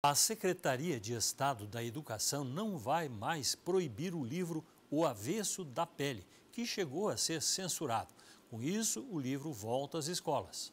A Secretaria de Estado da Educação não vai mais proibir o livro O Avesso da Pele, que chegou a ser censurado. Com isso, o livro volta às escolas.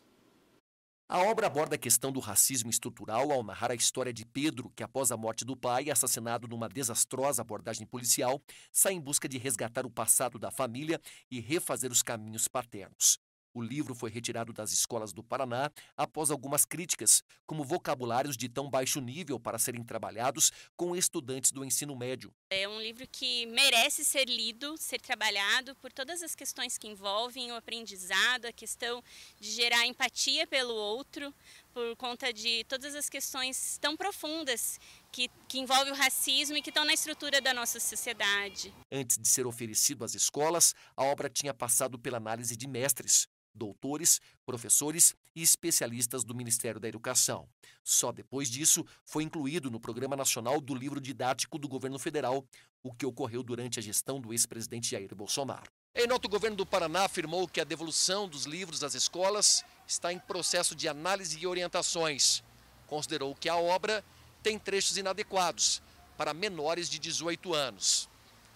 A obra aborda a questão do racismo estrutural ao narrar a história de Pedro, que após a morte do pai, é assassinado numa desastrosa abordagem policial, sai em busca de resgatar o passado da família e refazer os caminhos paternos. O livro foi retirado das escolas do Paraná após algumas críticas, como vocabulários de tão baixo nível para serem trabalhados com estudantes do ensino médio. É um livro que merece ser lido, ser trabalhado por todas as questões que envolvem o aprendizado, a questão de gerar empatia pelo outro, por conta de todas as questões tão profundas que, que envolvem o racismo e que estão na estrutura da nossa sociedade. Antes de ser oferecido às escolas, a obra tinha passado pela análise de mestres doutores, professores e especialistas do Ministério da Educação. Só depois disso foi incluído no Programa Nacional do Livro Didático do Governo Federal, o que ocorreu durante a gestão do ex-presidente Jair Bolsonaro. Em nota, o governo do Paraná afirmou que a devolução dos livros às escolas está em processo de análise e orientações. Considerou que a obra tem trechos inadequados para menores de 18 anos.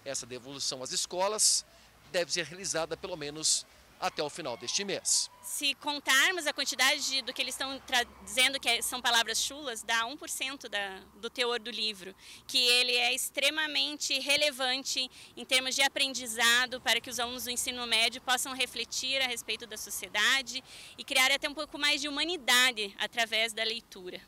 Essa devolução às escolas deve ser realizada pelo menos até o final deste mês. Se contarmos a quantidade de, do que eles estão dizendo que é, são palavras chulas, dá 1% da, do teor do livro, que ele é extremamente relevante em termos de aprendizado para que os alunos do ensino médio possam refletir a respeito da sociedade e criar até um pouco mais de humanidade através da leitura.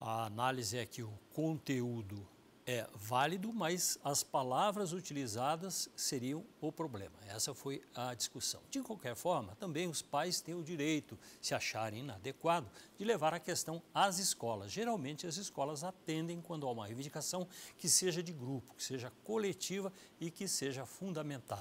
A análise é que o conteúdo é válido, mas as palavras utilizadas seriam o problema. Essa foi a discussão. De qualquer forma, também os pais têm o direito, se acharem inadequado, de levar a questão às escolas. Geralmente, as escolas atendem quando há uma reivindicação que seja de grupo, que seja coletiva e que seja fundamentada.